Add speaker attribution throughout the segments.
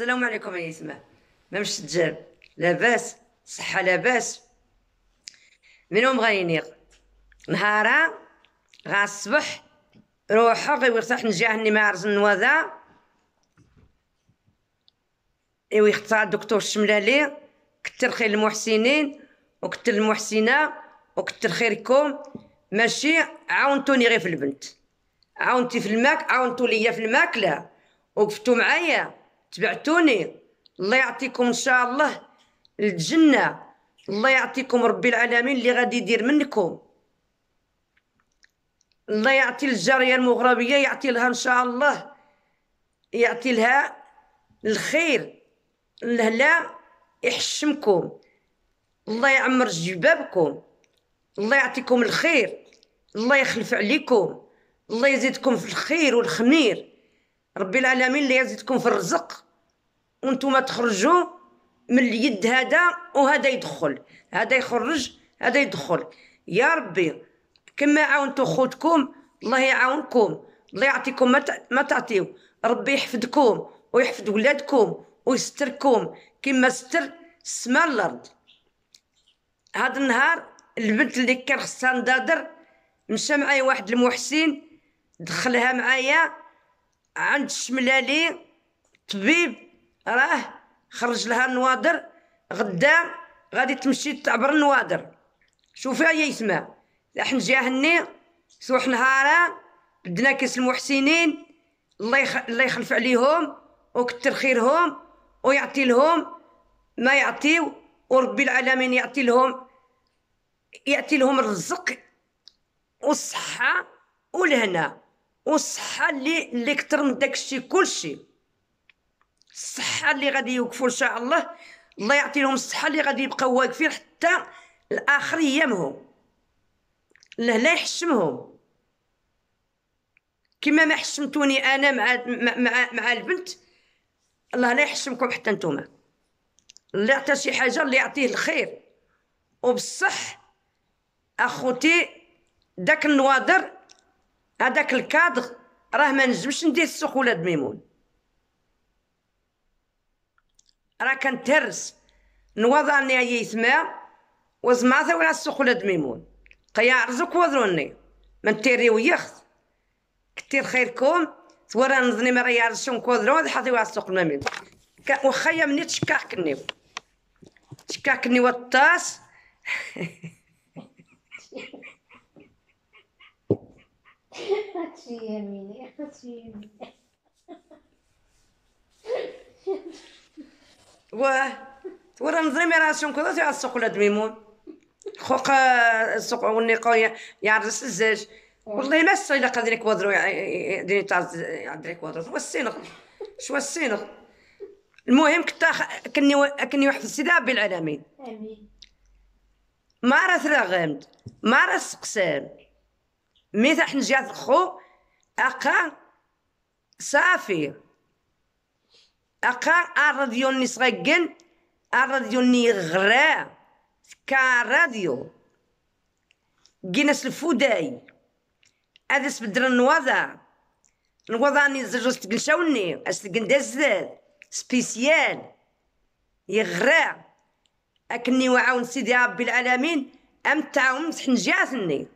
Speaker 1: السلام عليكم يا يتما ما تجاب لاباس صحه لاباس منهم غينيق نهارا غا الصبح روحو غيرتاح نجاهني ما عرس النوادا ايوا يختار الدكتور الشملالي كتر خير المحسنين وكتر المحسنه وكتر خيركم ماشي عاونتوني غير في البنت عاونتي في الماك عاونتو ليا في الماكله وقفتو معايا تبعتوني الله يعطيكم ان شاء الله الجنه الله يعطيكم ربي العالمين اللي غادي يدير منكم الله يعطي الجاريه المغربيه يعطي لها ان شاء الله يعطي لها الخير الهلا يحشمكم الله يعمر جبابكم الله يعطيكم الخير الله يخلف عليكم الله يزيدكم في الخير والخمير ربي العالمين اللي يزيدكم في الرزق وانتم تخرجوا من اليد هذا وهذا يدخل هذا يخرج هذا يدخل يا ربي كما عاونتو خوتكم الله يعاونكم الله يعطيكم ما تعطيو ربي يحفظكم ويحفظ ولادكم ويستركم كما ستر السماء الارض هذا النهار البنت اللي كان خصها ندادر مشى معايا واحد المحسن دخلها معايا عند الشملالي طبيب راه خرج لها النوادر غدا غادي تمشي تعبر النوادر شوفي هي يسمع حنجيها هني سوح نهارا بدنا كاس المحسنين الله يخ... الله يخلف عليهم وكثر خيرهم ويعطي لهم ما يعطيو وربي العالمين يعطي لهم يعطي لهم الرزق والصحه والهنا والصحه اللي اللي كثر من داكشي كلشي الصحه اللي غادي يوقفوا ان شاء الله الله يعطي لهم الصحه اللي غادي يبقاو واقفين حتى لاخر ايامهم لهنا يحشمهم كما ما حشمتوني انا مع مع مع البنت الله لا يحشمكم حتى نتوما اللي عطى شي حاجه اللي يعطيه الخير وبصح اخوتي داك النواضر هذاك الكادر راه ما نجمش ندير السوق ولاد ميمون راه كنترس نوضع نيا يسمع وزمعت ولا السوق ولاد ميمون قيا رزق وضروني من تيري ويخت كتير خيركم ثورا نظني مرة يارشون كوضرون هذا حظي واحد السوق المامين وخيا مني تشكاك النيو والطاس هاتشي يميني هاتشي يميني واه ورا نظري راه شنكو تاع السوق ولاد ميمون خوك السوق والنيقو يعرس الزاج والله ما قادر لك كوادرو ديري تاع ديري كوادرو والسينغ شو السينغ المهم كنت كني كني واحد السيدة بالعالمين امين ما راه غامد ما راه سقسام مي تاح نجيات الخو أقا صافي أقا الراديو ني صغيكن الراديو ني غرا راديو جيناس الفوداي هذا سبدر النوضة الوضع ني زجوز تقلشاوني أستقنداز زاد سبيسيال يغرا أكني وعاون سيدي ربي العالمين أم تعاون حنجاتني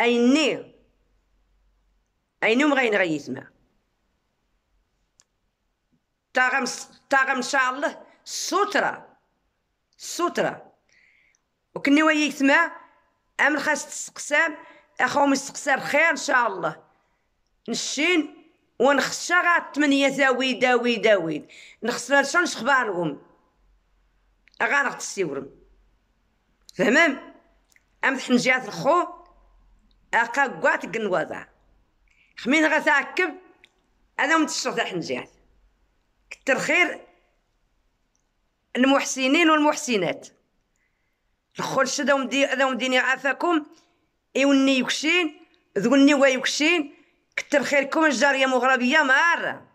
Speaker 1: أيني أينوم غين ما تاغم تاغم إن شاء الله سترة سترة وكني ما أم خاص تسقسام أخوهم مستقسام خير إن شاء الله نشين ونخشى غا تمنية داوي داوي داوي نخسر شنش شخبارهم غا تسيورم فهمم أم تحنجات الخو أقا قوات قنوازا خمين غا ساكب أنا متشرط حنجات كتر خير المحسنين والمحسنات الخرش شدا ومدي أنا ديني عافاكم إيوني يكشين ذوني ويكشين كتر خيركم الجارية مغربية مارة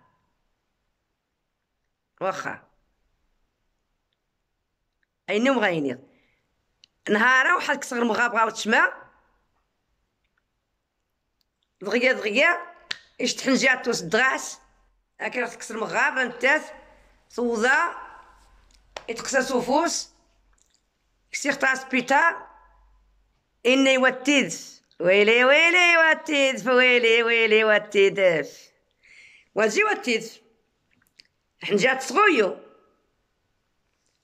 Speaker 1: واخا أين مغاينيض نهارا وحالك صغر مغابغا وتشمع دغيا دغيا إيش تحنجي عطوس الدراس هاكا راح تكسر مغابة نتاث ثوضا يتقسى سوفوس كسير تاع سبيتار إني واتيدس ويلي ويلي واتيدس ويلي ويلي واتيدس وازي واتيدس حنجات صغيو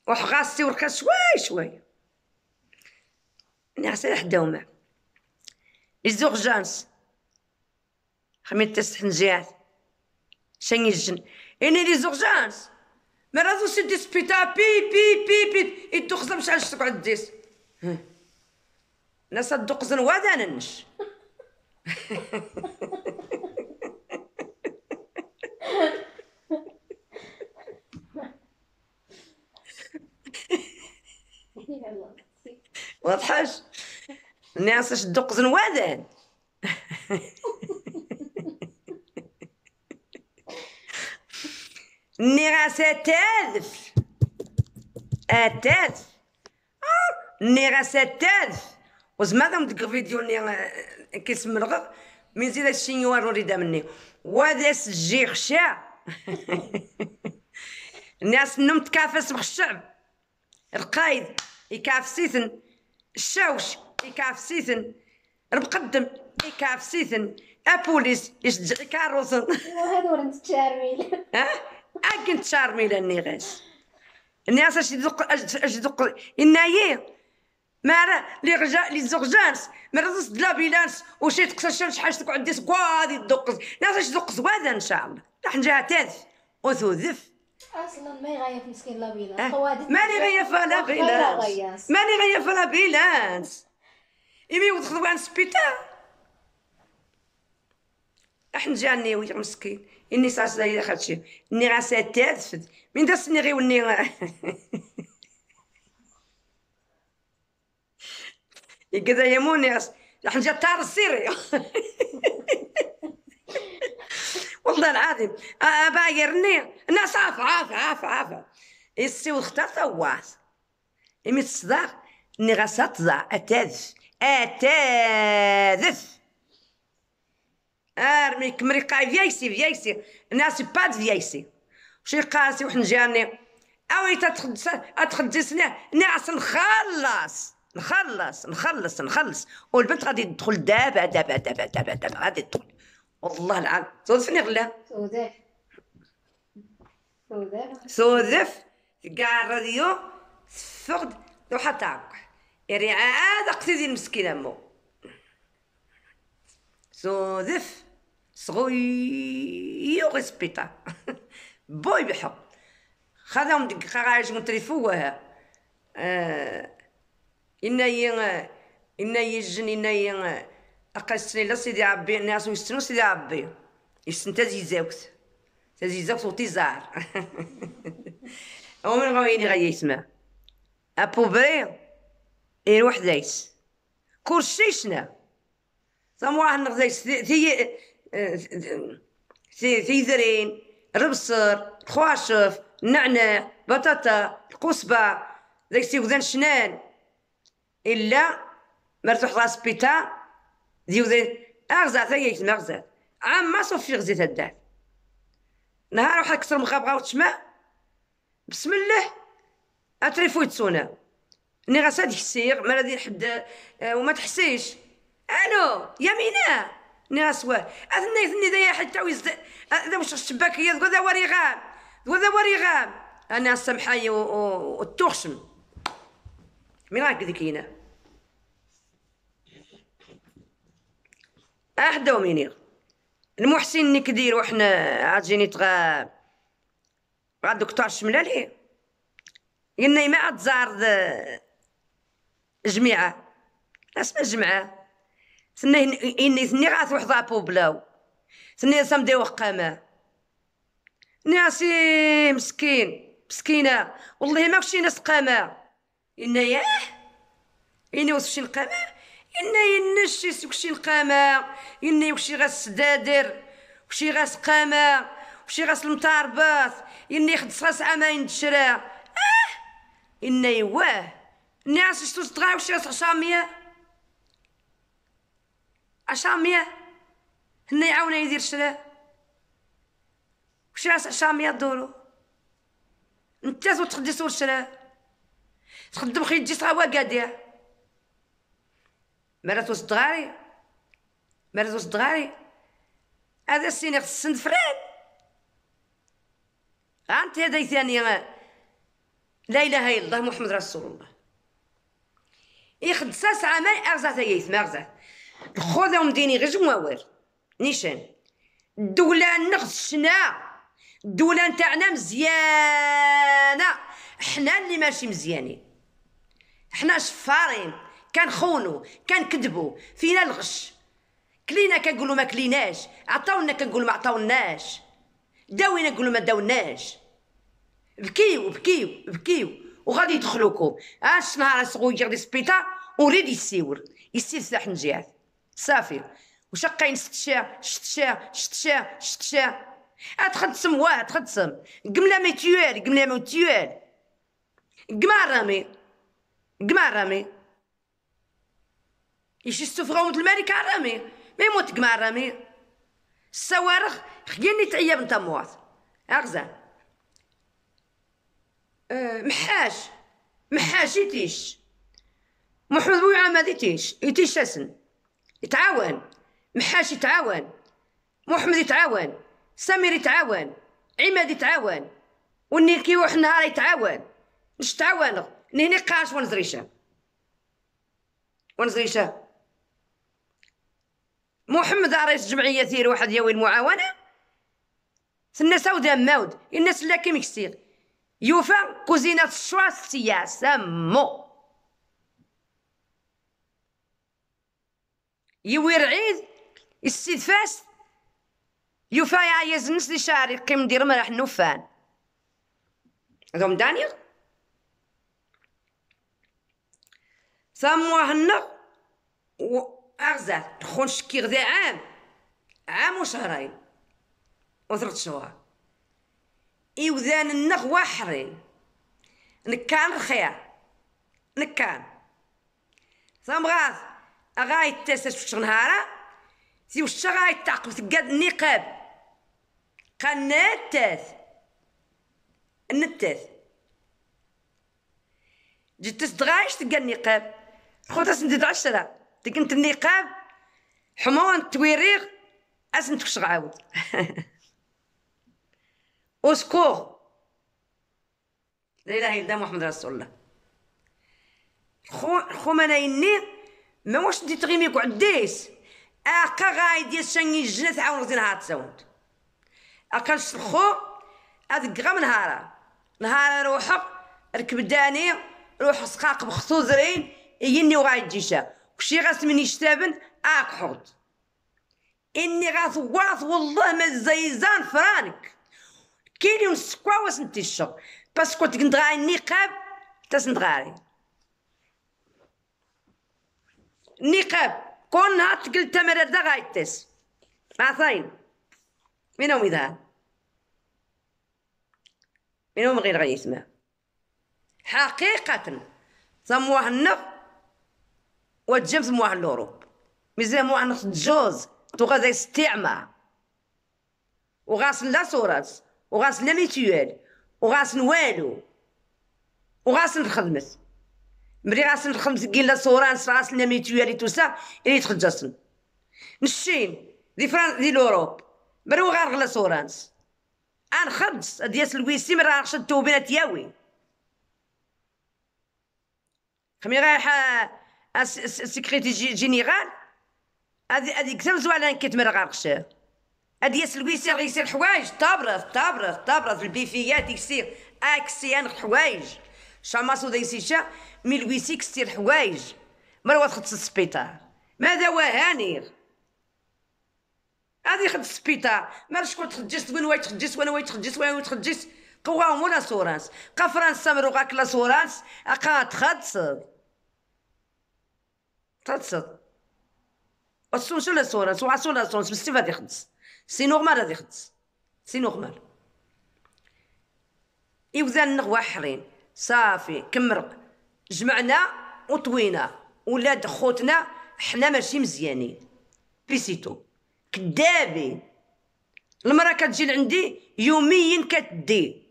Speaker 1: وحغاصتي وركا شوي شوي نعسى حداوما لي زوغجانس جانس خميت تستحنجيات شن يجن إني لي زورجانس ما راه سيدي سبيتا بي بي بي بي إدو خزن باش عشتك على الديس ناس أدو خزن وادا ننش واضحش الناس دو قزن وادان النيغاس التالف التالف تالف وزما وزعما دك فيديو ني كيسم الغ من زيد الشينيوار نريد مني وهذا سجي خشا الناس نم تكافس الشعب القايد يكاف سيثن الشاوش يكاف سيثن المقدم يكاف سيثن ابوليس يشجع كاروسن وهذا ورد ها تشارمي شارميله النغاس الناس اش يدق اش يدق إناي مارا لي رجا لي زوجانس مرا دلا بيلانس وشي الشمس شحال تقعد ديس كوادي تدق ناس اش تدق زوادا ان شاء الله راح نجاها تاذ وثوذف اصلا ما يغيف مسكين لا بيلانس ماني غيف لا بيلانس ماني غيف لا بيلانس إمي وتخدم عند سبيتال جاني وي مسكين اني ساس داير شي اني غاسات تادفد من اني غي وني يقدا يموني حنجا تار السيري والله العظيم بايرني انا صاف عاف عاف عاف السي وختار تواس إمي تصدق اني غا ساتزا اتاذف اتاذف ارميك قاي فيايسي فيايسي ناسي باد فيايسي شي قاسي وحنجاني اوي تخدسنا ناس نخلص نخلص نخلص نخلص والبنت غادي تدخل دابا دابا دابا دابا دابا غادي تدخل والله العظيم صودفني غلا صودف صودف كاع الراديو تفقد وحطاك يعني عاد قتيدي المسكينه مو سوذف صغير سبيطا بوي بحق خذهم ديك خرايج متريفوها آه إنا ين إنا يجن إنا ين أقسني لا سيدي عبي الناس ويستنو سيدي عبي يستن تازي تازي تزيزاوت وطي زار ومن غويني غي يسمع أبو بري يروح دايس كرشي شنا سمواه نغزيش ثي ثي ثي ذرين ربصر خواشف نعناع بطاطا القصبة ذاك سي وذان شنان إلا مرتوح راس بيتا ذي وذان أغزا ثانية كتما أغزا عام ما صوف في غزيت الدار نهار واحد كسر مخابغا وتشمع بسم الله أتريفو يتسونا ني غاسا ديك السير ما غادي حد آه، وما تحسيش الو ناس واه اثني اثني ذا حتى ويز ذا وش الشباكيه ذا غام ذا غام انا و وتخشم مين راك ذيك احدا أه، ومينيغ المحسن نكدير وحنا جيني تغا غا دكتور شملالي قلنا ما عاد زار جميعه اسمها جمعه سنة إني سني غاث وحضا بوبلاو سني سمدي وقامة ناسي مسكين مسكينة والله ما كشي ناس قامة إنا ياه إني وصفشي القامة إنا ينشي سكشي القامة إني وشي غاس السدادر وشي غاس قامة وشي غاس المطاربات إني خدس غاس عماين تشرا آه إنا يواه ناس شتو وشي غاس عشامية عشامية هنا يعاونه يدير شراء وش راس عشامية دورو انت تخدي سور شراء تخدم خيط تجي صغا واقادية مرات وسط غاري مرات وسط غاري هذا السيني خص السند فران انت هذا ثانية لا اله الا الله محمد رسول الله يخد ساس عمل اغزات ما اغزات خذهم ديني غير جماور نيشان الدولة شنا الدولة نتاعنا مزيانة حنا اللي ماشي مزيانين حنا شفارين كان كدبو فينا الغش كلينا كنقولو ما كليناش عطاونا كنقولو ما عطاوناش داوينا نقولو ما داوناش بكيو بكيو بكيو وغادي يدخلوكم اش آه، نهار صغير ديال السبيطار وريد يسيور يسير سلاح نجيات صافي وشقين ست شتشا ست شتشا ادخل آه، تسم واحد ادخل تسم قملا مي تيوال قملا مي تيوال قمار رامي قمار رامي يشي السفغة ومت الملك رامي ما يموت قمار رامي الصوارخ خييني تعيب انت موات أغزا أه محاش محاش يتيش محمد بويعه ما ديتيش يتيش اسن يتعاون محاش يتعاون محمد يتعاون سمير يتعاون عماد يتعاون وني كي يروح النهار يتعاون مش تعاون نهني قاش ونزريشه ونزريشه محمد رئيس جمعية ثير واحد يوي المعاونة سنة ودام ماود الناس لا كيمكسير يوفا كوزينة الشوا سياسة مو يوير عيد السيد فاس يوفا يا يزنس لي شعري قيم ندير مراح نوفان دوم دانيال سامو هنا و اغزات تخون شكي غدا عام عام وشهرين وثلاث شهور ذان النغ وحري نكان الخير نكان ثمغاث غاي تاسس في شنهارة سي وش غاي تعقب تقاد النقاب قناة تاس النتاس جيت دغايش تلقى النقاب خوت اسندد عشرة تكنت النقاب حموان تويريغ اسنتك شغعاود اسكور لا اله الا محمد رسول الله خو خو منايني ما واش دي تغيمي ديس اقا غاي ديال شاني الجنة تعاون غادي نهار تساوند اقا نشطخو هاد غا من نهارا نهارا روحك ركب داني روح سقاق بخصوزرين يني وغاي تجيشا وشي غاسمني شتابن اك حوض اني غاثواث والله ما زيزان فرانك كيلي ونسكوا واش نتي الشغل باسكو تكنت غاي النقاب تاس نتغاري نقاب كون نهار تقل التمرير دا غايتس عطاين منهم إذا منهم غير غيسمع حقيقة سموه النف وتجم سموه الأوروب مزيان موه نص جوز تغازا استعمى وغاسن لا صورات وغاسن لا ميتيوال وغاسن والو وغاسن الخدمة مري غاسن خمس كيلا صوران راس لنا ميتويالي توسا اللي تخجصن نشين دي فرانس دي لوروب مرو غار غلا صورانس ان خمس دياس الويسي مرا خشد توبنا تياوي خمي غايح السكريتي جينيرال هادي هذه كتب زوال كيت مرا غار خشاه ادياس لويسي غيسير حوايج طابرث طابرث طابرث البيفيات يكسير اكسيان حوايج شماس وديسيشا مي لويسيك ستير حوايج مروه خدس السبيطار ماذا وهانير هذه خد السبيطار ما شكون تخجس تقول واي تخجس وانا واي تخجس وانا واي تخجس قواهم ولا سورانس قا فرنسا مروغاك لا سورانس اقا تخدصد تخدصد شو ولا سورانس وعسو لا سورانس بس هادي خدس سي نورمال هادي خدس سي نورمال إيوزان نغوا حرين صافي كمرق جمعنا وطوينا ولاد خوتنا حنا ماشي مزيانين بيسيتو كدابين المراه كتجي لعندي يوميا كتدي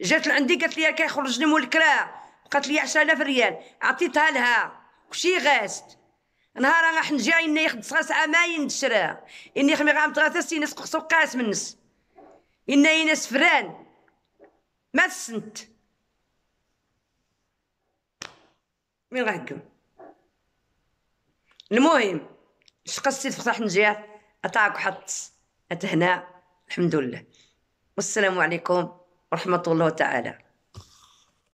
Speaker 1: جات لعندي قالت لي كيخرج لي مول الكراع قالت لي 10000 ريال عطيتها لها كلشي غاست نهار انا حن جاي اني يخد ساس عماين نشرا اني خمي غام تغاثا سينس قصو قاس من نس اني ناس فران ما سنت مين غيهكم المهم شقصتي السيد فتح نجيات اتاك وحط اتهنا الحمد لله والسلام عليكم ورحمه الله تعالى